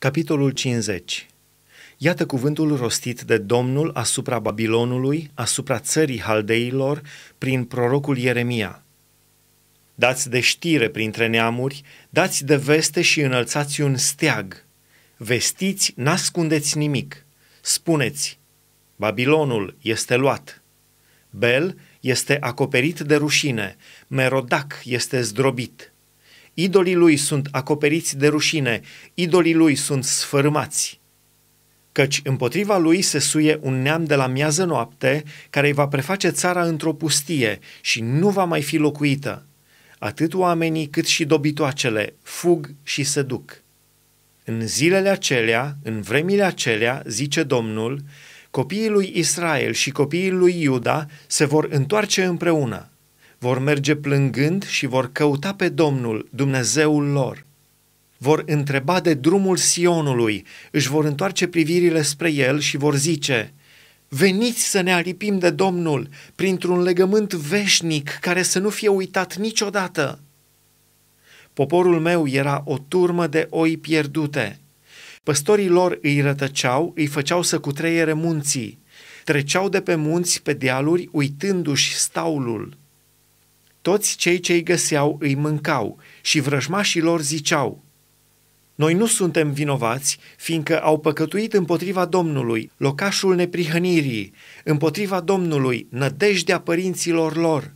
Capitolul 50 Iată cuvântul rostit de Domnul asupra Babilonului, asupra țării haldeilor, prin prorocul Ieremia. Dați de știre printre neamuri, dați de veste și înălțați un steag. Vestiți, n-ascundeți nimic. Spuneți, Babilonul este luat. Bel este acoperit de rușine, Merodac este zdrobit. Idolii lui sunt acoperiți de rușine, idolii lui sunt sfărâmați. Căci împotriva lui se suie un neam de la miază noapte care îi va preface țara într-o pustie și nu va mai fi locuită. Atât oamenii cât și dobitoacele fug și se duc. În zilele acelea, în vremile acelea, zice Domnul, copiii lui Israel și copiii lui Iuda se vor întoarce împreună vor merge plângând și vor căuta pe Domnul, Dumnezeul lor. Vor întreba de drumul Sionului, își vor întoarce privirile spre el și vor zice, Veniți să ne alipim de Domnul printr-un legământ veșnic care să nu fie uitat niciodată. Poporul meu era o turmă de oi pierdute. Păstorii lor îi rătăceau, îi făceau să cutreiere munții. Treceau de pe munți, pe dealuri, uitându-și staulul. Toți cei ce îi găseau îi mâncau și vrăjmașii lor ziceau, Noi nu suntem vinovați, fiindcă au păcătuit împotriva Domnului, locașul neprihănirii, împotriva Domnului, nădejdea părinților lor.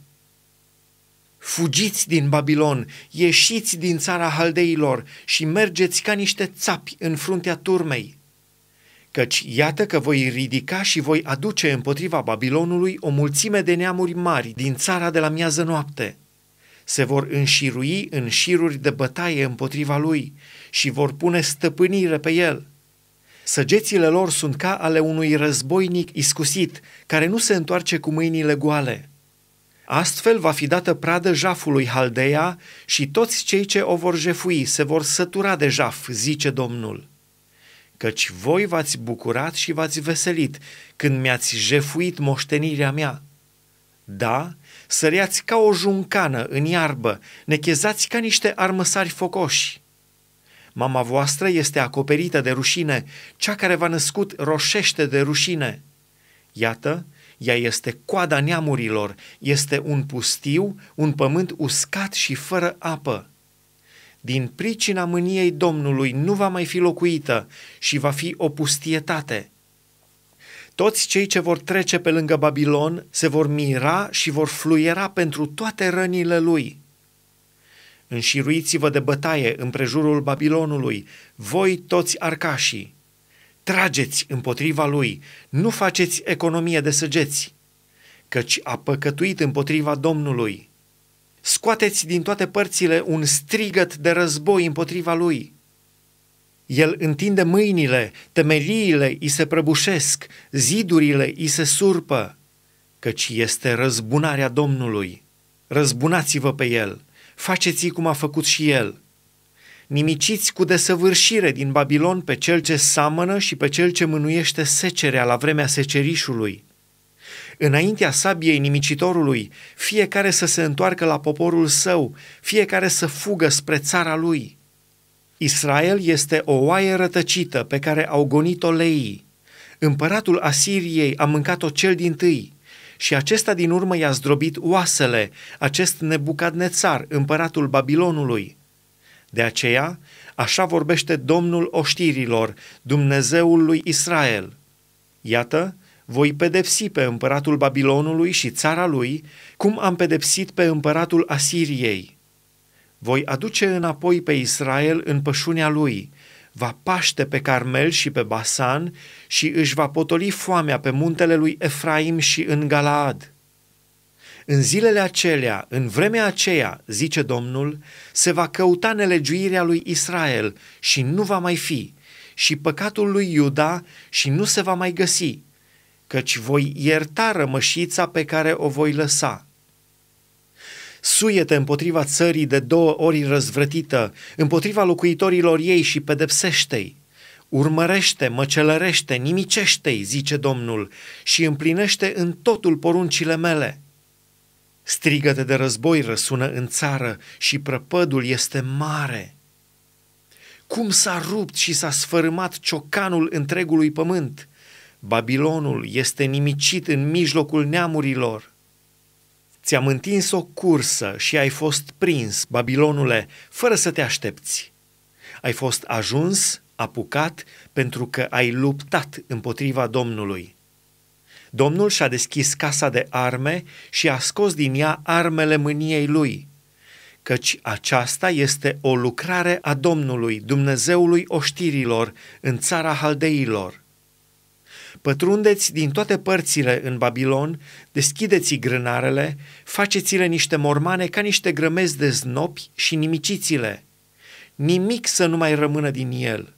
Fugiți din Babilon, ieșiți din țara haldeilor și mergeți ca niște țapi în fruntea turmei căci iată că voi ridica și voi aduce împotriva Babilonului o mulțime de neamuri mari din țara de la miază noapte. Se vor înșirui în șiruri de bătaie împotriva lui și vor pune stăpânire pe el. Săgețile lor sunt ca ale unui războinic iscusit, care nu se întoarce cu mâinile goale. Astfel va fi dată pradă jafului Haldea și toți cei ce o vor jefui se vor sătura de jaf, zice Domnul căci voi v-ați bucurat și v-ați veselit când mi-ați jefuit moștenirea mea. Da, săreați ca o juncană în iarbă, nechezați ca niște armăsari focoși. Mama voastră este acoperită de rușine, cea care v-a născut roșește de rușine. Iată, ea este coada neamurilor, este un pustiu, un pământ uscat și fără apă din pricina mâniei Domnului nu va mai fi locuită și va fi o pustietate. Toți cei ce vor trece pe lângă Babilon se vor mira și vor fluiera pentru toate rănile lui. Înșiruiți-vă de bătaie prejurul Babilonului, voi toți arcașii. Trageți împotriva lui, nu faceți economie de săgeți, căci a păcătuit împotriva Domnului Scoateți din toate părțile un strigăt de război împotriva lui. El întinde mâinile, temeliile îi se prăbușesc, zidurile îi se surpă, căci este răzbunarea Domnului. Răzbunați-vă pe el, faceți-i cum a făcut și el. Nimiciți cu desăvârșire din Babilon pe cel ce seamănă și pe cel ce mânuiește secerea la vremea secerișului. Înaintea sabiei nimicitorului, fiecare să se întoarcă la poporul său, fiecare să fugă spre țara lui. Israel este o oaie rătăcită pe care au gonit-o leii. Împăratul Asiriei a mâncat-o cel din tâi și acesta din urmă i-a zdrobit oasele, acest nebucadnețar, împăratul Babilonului. De aceea, așa vorbește Domnul oștirilor, Dumnezeul lui Israel. Iată, voi pedepsi pe împăratul Babilonului și țara lui, cum am pedepsit pe împăratul Asiriei. Voi aduce înapoi pe Israel în pășunea lui, va paște pe Carmel și pe Basan și își va potoli foamea pe muntele lui Efraim și în Galaad. În zilele acelea, în vremea aceea, zice Domnul, se va căuta nelegiuirea lui Israel și nu va mai fi, și păcatul lui Iuda și nu se va mai găsi, căci voi ierta rămășița pe care o voi lăsa. Suiete împotriva țării de două ori răzvrătită, împotriva locuitorilor ei și pedepsește-i. Urmărește, măcelărește, nimicește-i, zice Domnul, și împlinește în totul poruncile mele. Strigăte de război răsună în țară și prăpădul este mare. Cum s-a rupt și s-a sfărâmat ciocanul întregului pământ – Babilonul este nimicit în mijlocul neamurilor. Ți-am întins o cursă și ai fost prins, Babilonule, fără să te aștepți. Ai fost ajuns, apucat, pentru că ai luptat împotriva Domnului. Domnul și-a deschis casa de arme și a scos din ea armele mâniei lui, căci aceasta este o lucrare a Domnului, Dumnezeului oștirilor, în țara haldeilor. Pătrundeți din toate părțile în Babilon, deschideți grânarele, faceți-le niște mormane ca niște grămezi de znopi și nimiciți-le. Nimic să nu mai rămână din el.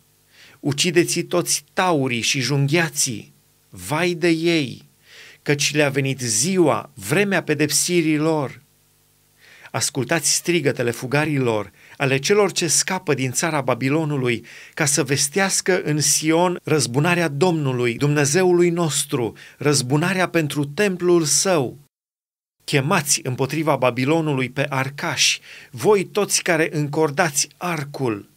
Ucideți toți taurii și junghiații. Vai de ei, căci le-a venit ziua, vremea pedepsirii lor. Ascultați strigătele fugarilor, ale celor ce scapă din țara Babilonului, ca să vestească în Sion răzbunarea Domnului, Dumnezeului nostru, răzbunarea pentru templul său. Chemați împotriva Babilonului pe arcași, voi toți care încordați arcul.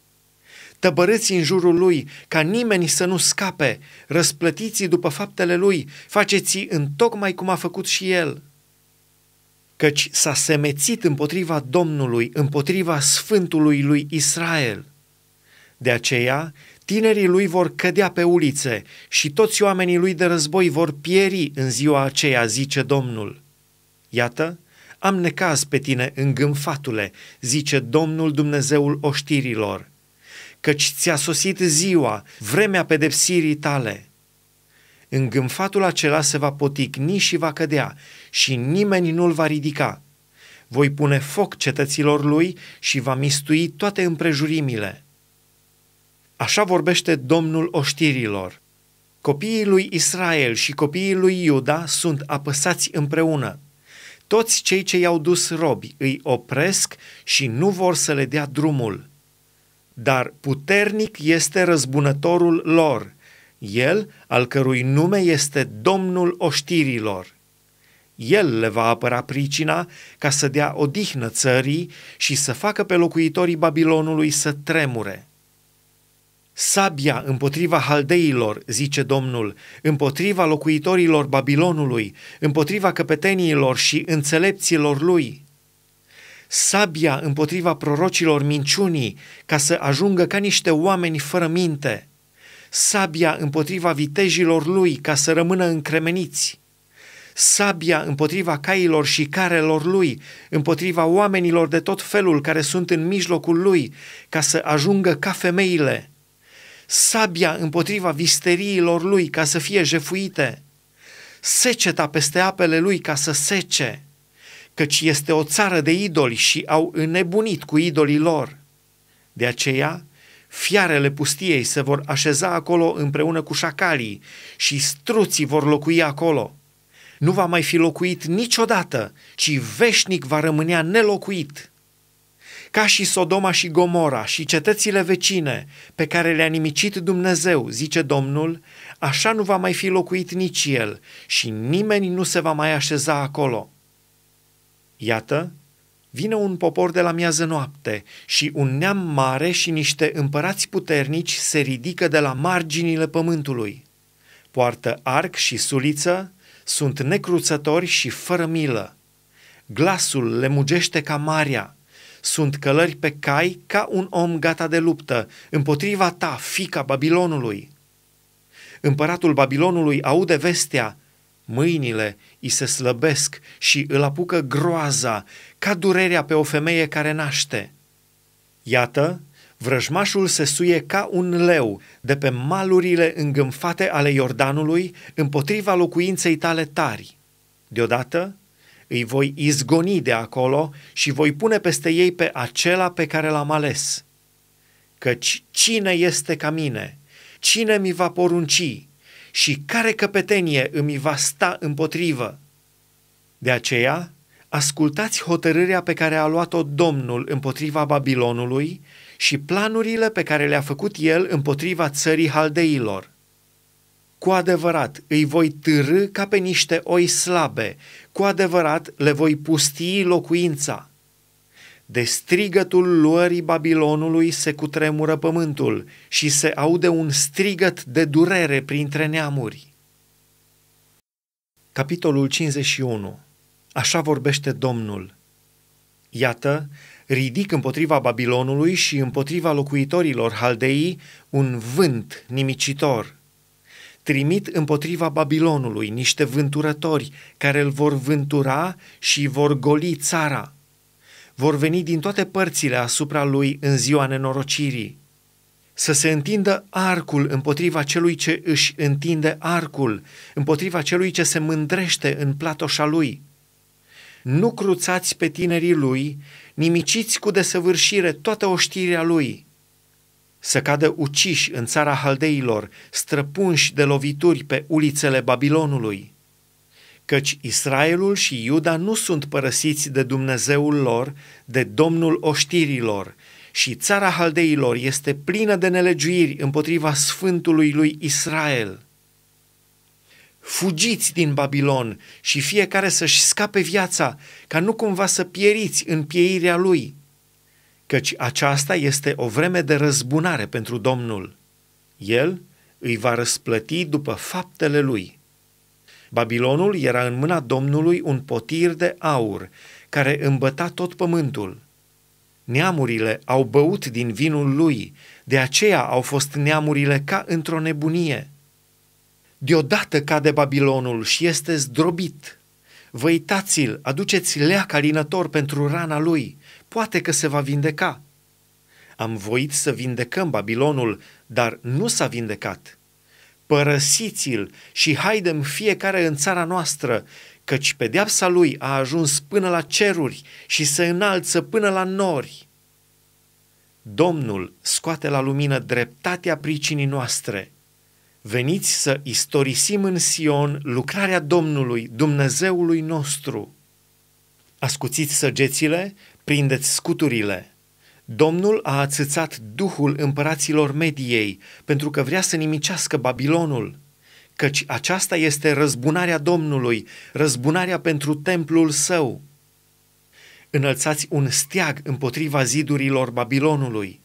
Tăbărâți în jurul lui, ca nimeni să nu scape, răsplătiți după faptele lui, faceți în tocmai cum a făcut și el căci s-a semețit împotriva Domnului, împotriva Sfântului lui Israel. De aceea, tinerii lui vor cădea pe ulițe și toți oamenii lui de război vor pieri în ziua aceea, zice Domnul. Iată, am necaz pe tine în gânfatule, zice Domnul Dumnezeul oștirilor, căci ți-a sosit ziua, vremea pedepsirii tale. Îngânfatul acela se va poticni și va cădea și nimeni nu-l va ridica. Voi pune foc cetăților lui și va mistui toate împrejurimile. Așa vorbește Domnul oștirilor. Copiii lui Israel și copiii lui Iuda sunt apăsați împreună. Toți cei ce i-au dus robi îi opresc și nu vor să le dea drumul. Dar puternic este răzbunătorul lor – el, al cărui nume este Domnul oștirilor. El le va apăra pricina ca să dea odihnă țării și să facă pe locuitorii Babilonului să tremure. Sabia împotriva haldeilor, zice Domnul, împotriva locuitorilor Babilonului, împotriva căpeteniilor și înțelepților lui. Sabia împotriva prorocilor minciunii, ca să ajungă ca niște oameni fără minte sabia împotriva vitejilor lui ca să rămână încremeniți, sabia împotriva cailor și carelor lui, împotriva oamenilor de tot felul care sunt în mijlocul lui, ca să ajungă ca femeile, sabia împotriva visteriilor lui ca să fie jefuite, seceta peste apele lui ca să sece, căci este o țară de idoli și au înnebunit cu idolii lor. De aceea, Fiarele pustiei se vor așeza acolo împreună cu șacalii și struții vor locui acolo. Nu va mai fi locuit niciodată, ci veșnic va rămânea nelocuit. Ca și Sodoma și Gomora și cetățile vecine pe care le-a nimicit Dumnezeu, zice Domnul, așa nu va mai fi locuit nici el și nimeni nu se va mai așeza acolo. Iată, Vine un popor de la miază noapte și un neam mare și niște împărați puternici se ridică de la marginile pământului. Poartă arc și suliță, sunt necruțători și fără milă. Glasul le mugește ca marea. Sunt călări pe cai ca un om gata de luptă, împotriva ta, fica Babilonului. Împăratul Babilonului aude vestea, mâinile îi se slăbesc și îl apucă groaza, ca durerea pe o femeie care naște. Iată, vrăjmașul se suie ca un leu de pe malurile îngânfate ale Iordanului împotriva locuinței tale tari. Deodată îi voi izgoni de acolo și voi pune peste ei pe acela pe care l-am ales. Căci cine este ca mine? Cine mi va porunci? și care căpetenie îmi va sta împotrivă. De aceea, ascultați hotărârea pe care a luat-o Domnul împotriva Babilonului și planurile pe care le-a făcut el împotriva țării haldeilor. Cu adevărat îi voi târâ ca pe niște oi slabe, cu adevărat le voi pustii locuința. De strigătul luării Babilonului se cutremură pământul și se aude un strigăt de durere printre neamuri. Capitolul 51. Așa vorbește Domnul. Iată, ridic împotriva Babilonului și împotriva locuitorilor Haldeii un vânt nimicitor. Trimit împotriva Babilonului niște vânturători care îl vor vântura și vor goli țara – vor veni din toate părțile asupra lui în ziua nenorocirii. Să se întindă arcul împotriva celui ce își întinde arcul, împotriva celui ce se mândrește în platoșa lui. Nu cruțați pe tinerii lui, nimiciți cu desăvârșire toată oștirea lui. Să cadă uciși în țara haldeilor, străpunși de lovituri pe ulițele Babilonului căci Israelul și Iuda nu sunt părăsiți de Dumnezeul lor, de Domnul oștirilor, și țara haldeilor este plină de nelegiuiri împotriva Sfântului lui Israel. Fugiți din Babilon și fiecare să-și scape viața, ca nu cumva să pieriți în pieirea lui, căci aceasta este o vreme de răzbunare pentru Domnul. El îi va răsplăti după faptele lui. Babilonul era în mâna Domnului un potir de aur, care îmbăta tot pământul. Neamurile au băut din vinul lui, de aceea au fost neamurile ca într-o nebunie. Deodată cade Babilonul și este zdrobit. Vă uitați l aduceți leac alinător pentru rana lui, poate că se va vindeca. Am voit să vindecăm Babilonul, dar nu s-a vindecat părăsiți-l și haidem fiecare în țara noastră, căci pedeapsa lui a ajuns până la ceruri și se înalță până la nori. Domnul scoate la lumină dreptatea pricinii noastre. Veniți să istorisim în Sion lucrarea Domnului, Dumnezeului nostru. Ascuțiți săgețile, prindeți scuturile. Domnul a ațățat duhul împăraților Mediei, pentru că vrea să nimicească Babilonul, căci aceasta este răzbunarea Domnului, răzbunarea pentru templul său. Înălțați un steag împotriva zidurilor Babilonului.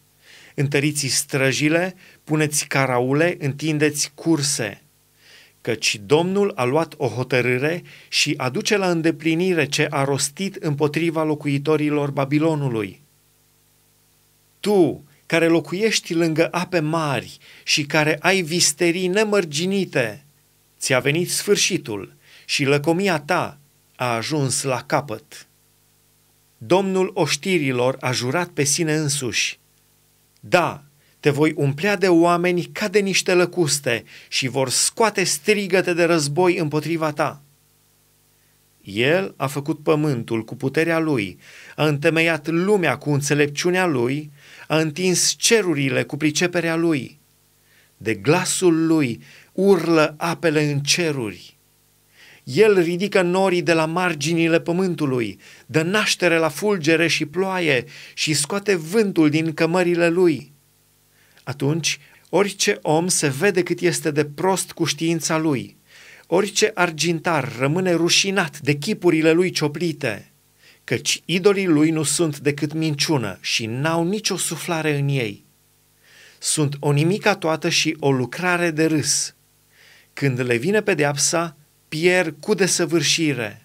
Întăriți străjile, puneți caraule, întindeți curse. Căci Domnul a luat o hotărâre și aduce la îndeplinire ce a rostit împotriva locuitorilor Babilonului tu care locuiești lângă ape mari și care ai visterii nemărginite, ți-a venit sfârșitul și lăcomia ta a ajuns la capăt. Domnul oștirilor a jurat pe sine însuși. Da, te voi umplea de oameni ca de niște lăcuste și vor scoate strigăte de război împotriva ta. El a făcut pământul cu puterea lui, a întemeiat lumea cu înțelepciunea lui a întins cerurile cu priceperea lui. De glasul lui urlă apele în ceruri. El ridică norii de la marginile pământului, dă naștere la fulgere și ploaie și scoate vântul din cămările lui. Atunci, orice om se vede cât este de prost cu știința lui. Orice argintar rămâne rușinat de chipurile lui cioplite căci idolii lui nu sunt decât minciună și n-au nicio suflare în ei. Sunt o nimica toată și o lucrare de râs. Când le vine pedeapsa, pierd cu desăvârșire.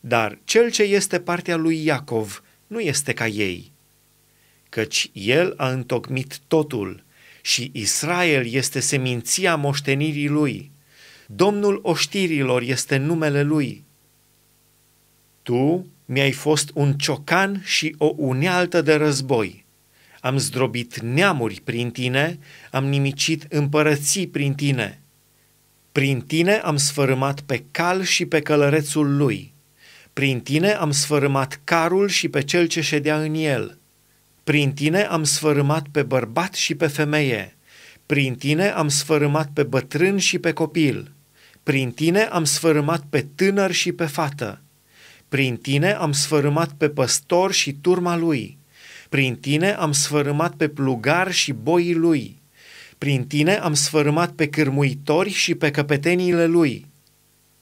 Dar cel ce este partea lui Iacov nu este ca ei, căci el a întocmit totul și Israel este seminția moștenirii lui. Domnul oștirilor este numele lui tu mi-ai fost un ciocan și o unealtă de război. Am zdrobit neamuri prin tine, am nimicit împărății prin tine. Prin tine am sfărâmat pe cal și pe călărețul lui. Prin tine am sfărâmat carul și pe cel ce ședea în el. Prin tine am sfărâmat pe bărbat și pe femeie. Prin tine am sfărâmat pe bătrân și pe copil. Prin tine am sfărâmat pe tânăr și pe fată prin tine am sfărâmat pe păstor și turma lui. Prin tine am sfărâmat pe plugar și boii lui. Prin tine am sfărâmat pe cârmuitori și pe căpeteniile lui.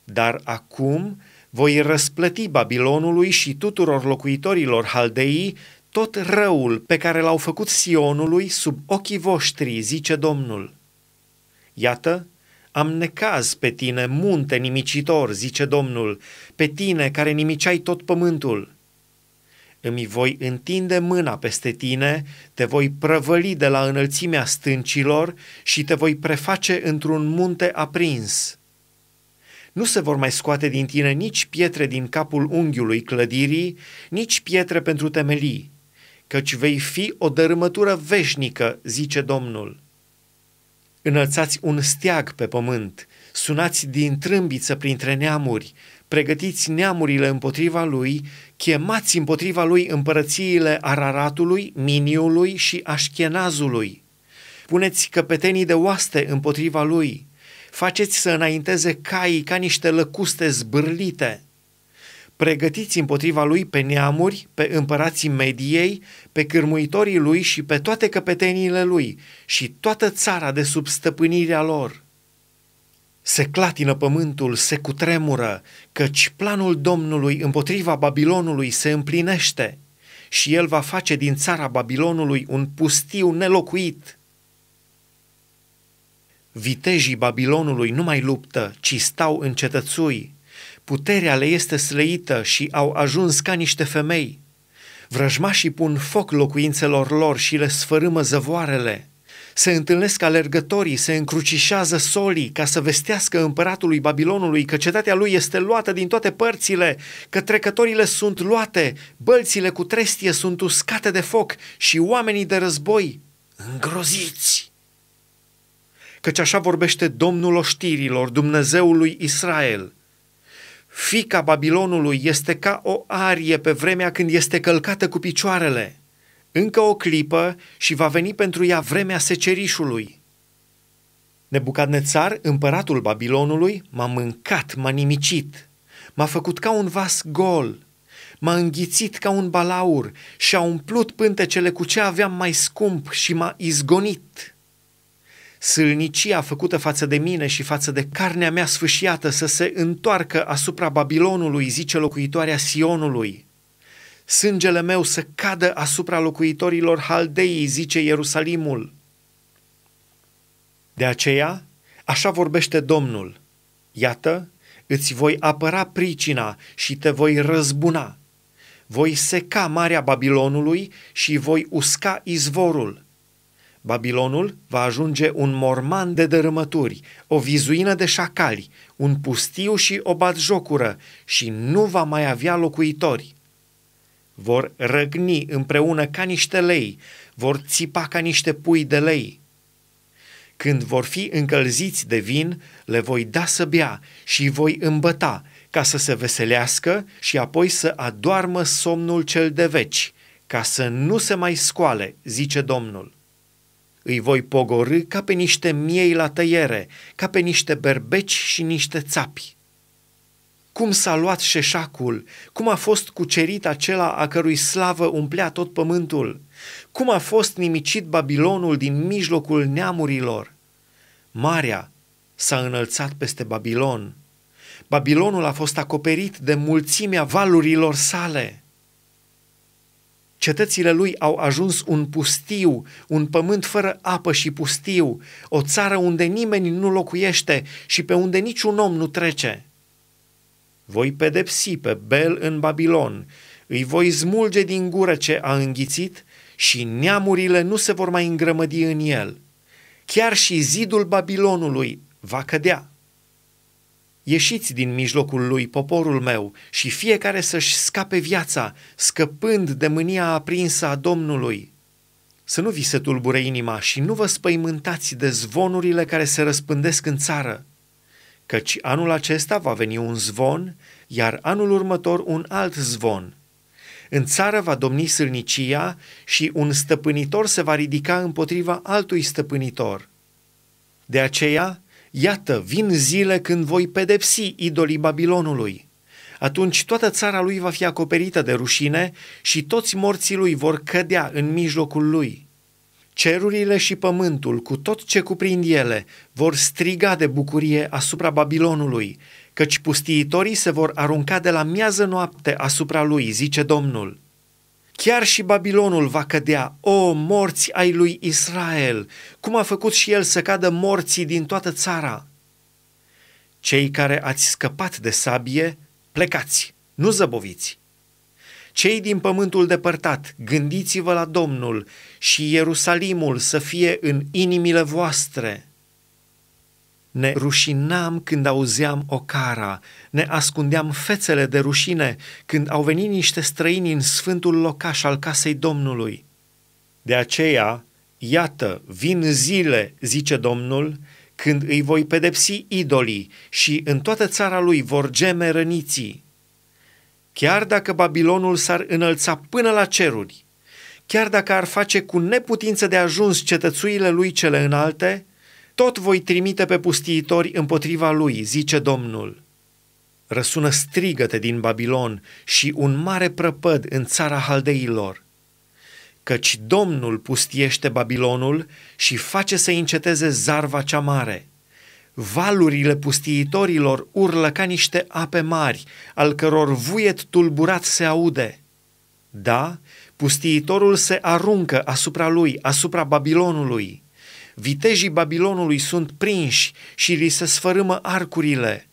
Dar acum voi răsplăti Babilonului și tuturor locuitorilor Haldeii tot răul pe care l-au făcut Sionului sub ochii voștri, zice Domnul. Iată, am necaz pe tine, munte nimicitor, zice Domnul, pe tine care nimiceai tot pământul. Îmi voi întinde mâna peste tine, te voi prăvăli de la înălțimea stâncilor și te voi preface într-un munte aprins. Nu se vor mai scoate din tine nici pietre din capul unghiului clădirii, nici pietre pentru temelii, căci vei fi o dărâmătură veșnică, zice Domnul Înălțați un steag pe pământ, sunați din trâmbiță printre neamuri, pregătiți neamurile împotriva lui, chemați împotriva lui împărățiile Araratului, Miniului și Așchenazului. Puneți căpetenii de oaste împotriva lui, faceți să înainteze caii ca niște lăcuste zbârlite pregătiți împotriva lui pe neamuri, pe împărații Mediei, pe cârmuitorii lui și pe toate căpeteniile lui și toată țara de sub stăpânirea lor. Se clatină pământul, se cutremură, căci planul Domnului împotriva Babilonului se împlinește și el va face din țara Babilonului un pustiu nelocuit. Vitejii Babilonului nu mai luptă, ci stau în cetățui Puterea le este slăită și au ajuns ca niște femei. Vrăjmașii pun foc locuințelor lor și le sfărâmă zăvoarele. Se întâlnesc alergătorii, se încrucișează solii ca să vestească împăratului Babilonului că cetatea lui este luată din toate părțile, că trecătorile sunt luate, bălțile cu trestie sunt uscate de foc și oamenii de război îngroziți. Căci așa vorbește Domnul oștirilor, Dumnezeului Israel – Fica Babilonului este ca o arie pe vremea când este călcată cu picioarele. Încă o clipă și va veni pentru ea vremea secerișului. Nebucadnețar, împăratul Babilonului, m-a mâncat, m-a nimicit, m-a făcut ca un vas gol, m-a înghițit ca un balaur și a umplut pântecele cu ce aveam mai scump și m-a izgonit sâlnicia făcută față de mine și față de carnea mea sfâșiată să se întoarcă asupra Babilonului, zice locuitoarea Sionului. Sângele meu să cadă asupra locuitorilor Haldeii, zice Ierusalimul. De aceea, așa vorbește Domnul. Iată, îți voi apăra pricina și te voi răzbuna. Voi seca marea Babilonului și voi usca izvorul Babilonul va ajunge un morman de dărâmături, o vizuină de șacali, un pustiu și o batjocură și nu va mai avea locuitori. Vor răgni împreună ca niște lei, vor țipa ca niște pui de lei. Când vor fi încălziți de vin, le voi da să bea și voi îmbăta, ca să se veselească și apoi să adoarmă somnul cel de veci, ca să nu se mai scoale, zice Domnul. Îi voi pogorâ ca pe niște miei la tăiere, ca pe niște berbeci și niște țapi. Cum s-a luat șeșacul, cum a fost cucerit acela a cărui slavă umplea tot pământul, cum a fost nimicit Babilonul din mijlocul neamurilor. Marea s-a înălțat peste Babilon. Babilonul a fost acoperit de mulțimea valurilor sale. Cetățile lui au ajuns un pustiu, un pământ fără apă și pustiu, o țară unde nimeni nu locuiește și pe unde niciun om nu trece. Voi pedepsi pe Bel în Babilon, îi voi smulge din gură ce a înghițit și neamurile nu se vor mai îngrămădi în el. Chiar și zidul Babilonului va cădea. Ieșiți din mijlocul lui poporul meu și fiecare să-și scape viața, scăpând de mânia aprinsă a Domnului. Să nu vi se tulbure inima și nu vă spăimântați de zvonurile care se răspândesc în țară, căci anul acesta va veni un zvon, iar anul următor un alt zvon. În țară va domni sârnicia și un stăpânitor se va ridica împotriva altui stăpânitor. De aceea, Iată, vin zile când voi pedepsi idolii Babilonului. Atunci toată țara lui va fi acoperită de rușine și toți morții lui vor cădea în mijlocul lui. Cerurile și pământul, cu tot ce cuprind ele, vor striga de bucurie asupra Babilonului, căci pustiitorii se vor arunca de la miază noapte asupra lui, zice Domnul. Chiar și Babilonul va cădea, o morți ai lui Israel, cum a făcut și el să cadă morții din toată țara. Cei care ați scăpat de sabie, plecați, nu zăboviți. Cei din pământul depărtat, gândiți-vă la Domnul și Ierusalimul să fie în inimile voastre ne rușinam când auzeam o cara, ne ascundeam fețele de rușine când au venit niște străini în sfântul locaș al casei Domnului. De aceea, iată, vin zile, zice Domnul, când îi voi pedepsi idolii și în toată țara lui vor geme răniții. Chiar dacă Babilonul s-ar înălța până la ceruri, chiar dacă ar face cu neputință de ajuns cetățuile lui cele înalte, tot voi trimite pe pustiitori împotriva lui, zice Domnul. Răsună strigăte din Babilon și un mare prăpăd în țara haldeilor. Căci Domnul pustiește Babilonul și face să înceteze zarva cea mare. Valurile pustiitorilor urlă ca niște ape mari, al căror vuiet tulburat se aude. Da, pustiitorul se aruncă asupra lui, asupra Babilonului vitejii Babilonului sunt prinși și li se sfărâmă arcurile,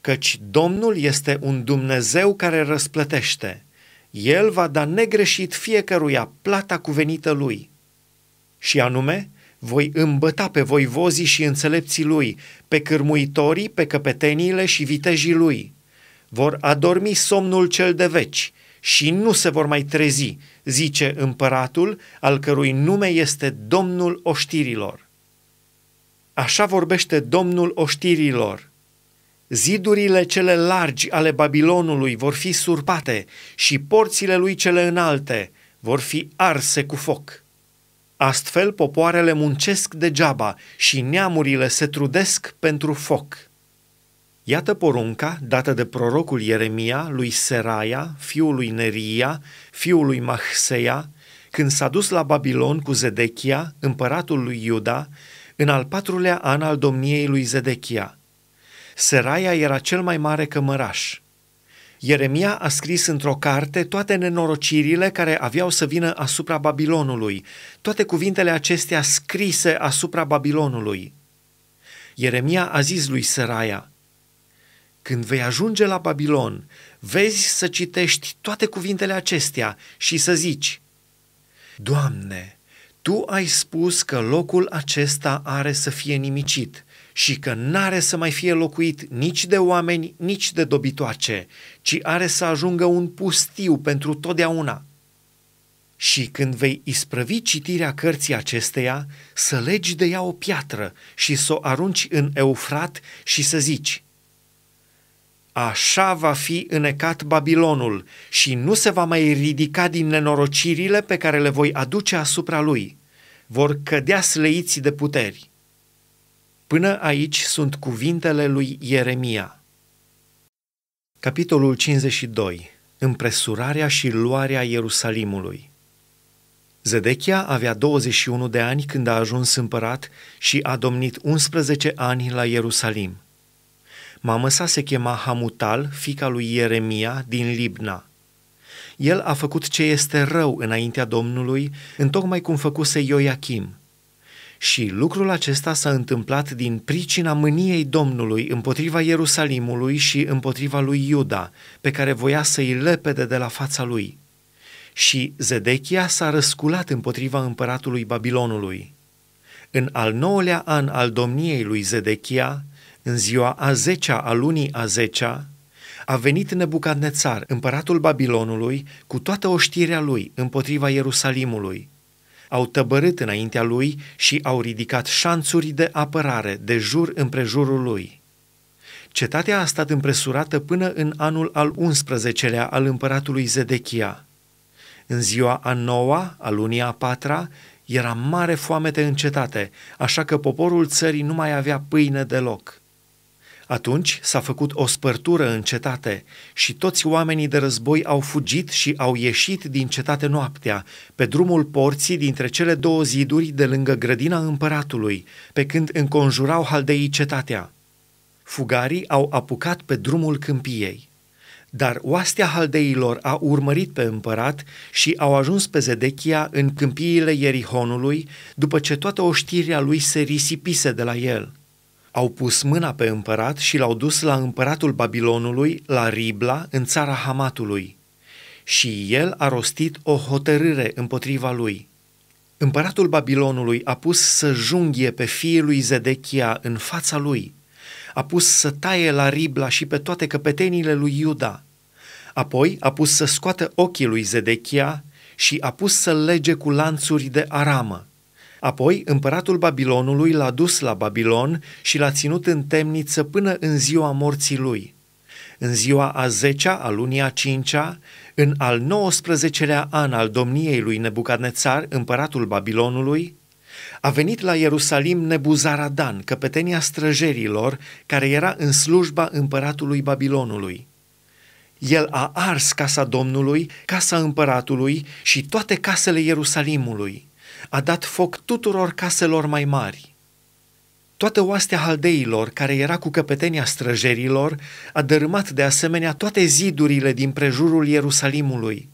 căci Domnul este un Dumnezeu care răsplătește. El va da negreșit fiecăruia plata cuvenită lui. Și anume, voi îmbăta pe vozii și înțelepții lui, pe cârmuitorii, pe căpeteniile și vitejii lui. Vor adormi somnul cel de veci – și nu se vor mai trezi, zice împăratul, al cărui nume este Domnul Oștirilor. Așa vorbește Domnul Oștirilor. Zidurile cele largi ale Babilonului vor fi surpate și porțile lui cele înalte vor fi arse cu foc. Astfel, popoarele muncesc degeaba și neamurile se trudesc pentru foc. Iată porunca dată de prorocul Ieremia lui Seraia, fiul lui Neria, fiul lui Mahseia, când s-a dus la Babilon cu Zedechia, împăratul lui Iuda, în al patrulea an al domniei lui Zedechia. Seraia era cel mai mare cămăraș. Ieremia a scris într-o carte toate nenorocirile care aveau să vină asupra Babilonului, toate cuvintele acestea scrise asupra Babilonului. Ieremia a zis lui Seraia – când vei ajunge la Babilon, vezi să citești toate cuvintele acestea și să zici, Doamne, Tu ai spus că locul acesta are să fie nimicit și că n-are să mai fie locuit nici de oameni, nici de dobitoace, ci are să ajungă un pustiu pentru totdeauna. Și când vei isprăvi citirea cărții acesteia, să legi de ea o piatră și să o arunci în Eufrat și să zici – Așa va fi înecat Babilonul și nu se va mai ridica din nenorocirile pe care le voi aduce asupra lui. Vor cădea sleiți de puteri. Până aici sunt cuvintele lui Ieremia. Capitolul 52. Împresurarea și luarea Ierusalimului. Zedechia avea 21 de ani când a ajuns împărat și a domnit 11 ani la Ierusalim. Mama sa se chema Hamutal, fica lui Ieremia din Libna. El a făcut ce este rău înaintea Domnului, tocmai cum făcuse Ioachim. Și lucrul acesta s-a întâmplat din pricina mâniei Domnului împotriva Ierusalimului și împotriva lui Iuda, pe care voia să-i lepede de la fața lui. Și Zedechia s-a răsculat împotriva împăratului Babilonului. În al nouălea an al domniei lui Zedechia, în ziua a zecea a lunii a zecea, a venit Nebucadnețar, împăratul Babilonului, cu toată oștirea lui împotriva Ierusalimului. Au tăbărât înaintea lui și au ridicat șanțuri de apărare de jur împrejurul lui. Cetatea a stat împresurată până în anul al 11-lea al împăratului Zedechia. În ziua a noua, a lunii a patra, era mare foamete în cetate, așa că poporul țării nu mai avea pâine deloc. Atunci s-a făcut o spărtură în cetate și toți oamenii de război au fugit și au ieșit din cetate noaptea, pe drumul porții dintre cele două ziduri de lângă grădina împăratului, pe când înconjurau haldeii cetatea. Fugarii au apucat pe drumul câmpiei. Dar oastea haldeilor a urmărit pe împărat și au ajuns pe Zedechia în câmpiile Ierihonului, după ce toată oștirea lui se risipise de la el – au pus mâna pe împărat și l-au dus la împăratul Babilonului, la Ribla, în țara Hamatului. Și el a rostit o hotărâre împotriva lui. Împăratul Babilonului a pus să junghie pe fiul lui Zedechia în fața lui. A pus să taie la Ribla și pe toate căpetenile lui Iuda. Apoi a pus să scoată ochii lui Zedechia și a pus să lege cu lanțuri de aramă Apoi împăratul Babilonului l-a dus la Babilon și l-a ținut în temniță până în ziua morții lui. În ziua a zecea, a lunii a cincea, în al 19-lea an al domniei lui Nebucadnețar, împăratul Babilonului, a venit la Ierusalim Nebuzaradan, căpetenia străjerilor, care era în slujba împăratului Babilonului. El a ars casa Domnului, casa împăratului și toate casele Ierusalimului a dat foc tuturor caselor mai mari. Toată oastea haldeilor, care era cu căpetenia străjerilor, a dărâmat de asemenea toate zidurile din prejurul Ierusalimului.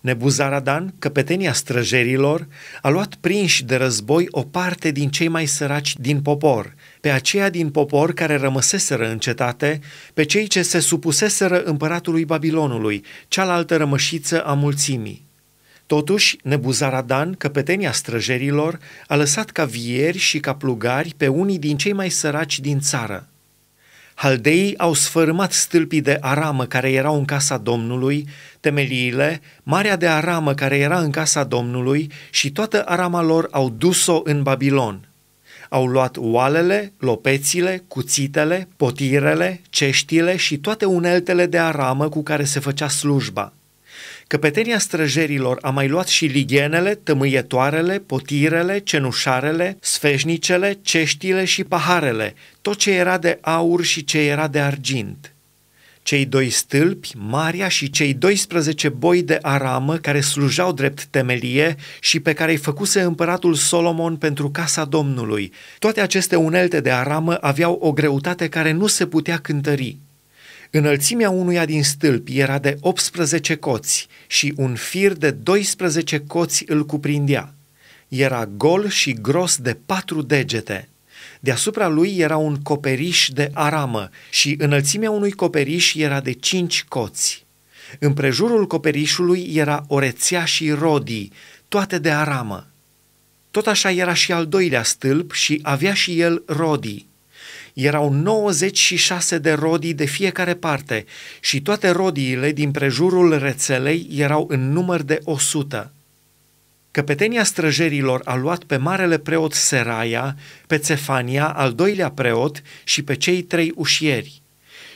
Nebuzaradan, căpetenia străjerilor, a luat prinși de război o parte din cei mai săraci din popor, pe aceia din popor care rămăseseră în cetate, pe cei ce se supuseseră împăratului Babilonului, cealaltă rămășiță a mulțimii. Totuși, Nebuzaradan, căpetenia străjerilor, a lăsat ca vieri și ca plugari pe unii din cei mai săraci din țară. Haldeii au sfărâmat stâlpii de aramă care erau în casa Domnului, temeliile, marea de aramă care era în casa Domnului și toată arama lor au dus-o în Babilon. Au luat oalele, lopețile, cuțitele, potirele, ceștile și toate uneltele de aramă cu care se făcea slujba – Căpetenia străjerilor a mai luat și ligienele, tămâietoarele, potirele, cenușarele, sfeșnicele, ceștile și paharele, tot ce era de aur și ce era de argint cei doi stâlpi, Maria și cei 12 boi de aramă care slujau drept temelie și pe care i făcuse împăratul Solomon pentru casa Domnului. Toate aceste unelte de aramă aveau o greutate care nu se putea cântări. Înălțimea unuia din stâlpi era de 18 coți și un fir de 12 coți îl cuprindea. Era gol și gros de patru degete. Deasupra lui era un coperiș de aramă și înălțimea unui coperiș era de cinci coți. Împrejurul coperișului era o rețea și rodii, toate de aramă. Tot așa era și al doilea stâlp și avea și el rodii. Erau 96 de rodii de fiecare parte și toate rodiile din prejurul rețelei erau în număr de 100. Căpetenia străjerilor a luat pe marele preot Seraia, pe Cefania, al doilea preot și pe cei trei ușieri.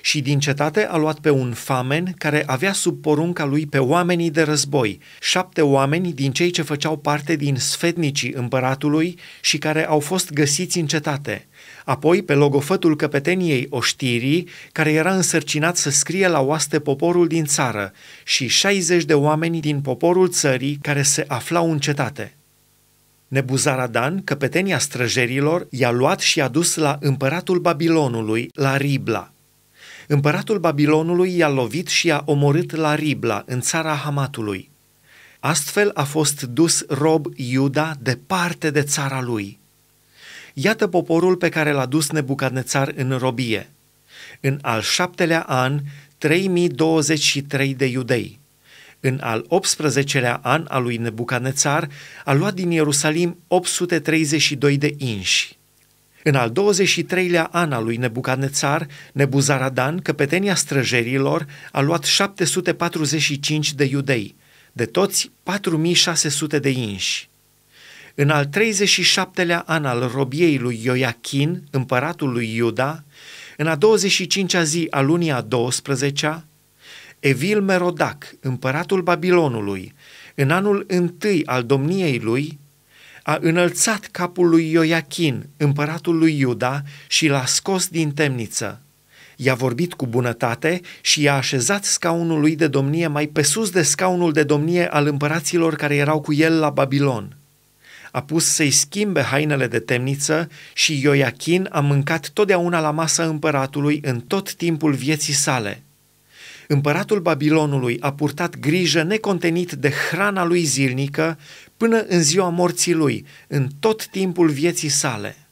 Și din cetate a luat pe un famen care avea sub porunca lui pe oamenii de război, șapte oameni din cei ce făceau parte din sfetnicii împăratului și care au fost găsiți în cetate – Apoi, pe logofătul căpeteniei oștirii, care era însărcinat să scrie la oaste poporul din țară și 60 de oameni din poporul țării care se aflau în cetate. Nebuzaradan, căpetenia străjerilor, i-a luat și a dus la împăratul Babilonului, la Ribla. Împăratul Babilonului i-a lovit și i-a omorât la Ribla, în țara Hamatului. Astfel a fost dus rob Iuda departe de țara lui. Iată poporul pe care l-a dus Nebucadnețar în robie. În al șaptelea an, 3023 de iudei. În al 18-lea an al lui Nebucanețar, a luat din Ierusalim 832 de inși. În al 23-lea an al lui Nebucanețar, Nebuzaradan, căpetenia străjerilor, a luat 745 de iudei, de toți 4600 de inși. În al 37-lea an al robiei lui Ioachin, împăratul lui Iuda, în a 25-a zi a lunii a 12-a, Evil Merodac, împăratul Babilonului, în anul întâi al domniei lui, a înălțat capul lui Ioachin, împăratul lui Iuda, și l-a scos din temniță. I-a vorbit cu bunătate și i-a așezat scaunul lui de domnie mai pe sus de scaunul de domnie al împăraților care erau cu el la Babilon a pus să-i schimbe hainele de temniță și Ioachin a mâncat totdeauna la masa împăratului în tot timpul vieții sale. Împăratul Babilonului a purtat grijă necontenit de hrana lui zilnică până în ziua morții lui, în tot timpul vieții sale.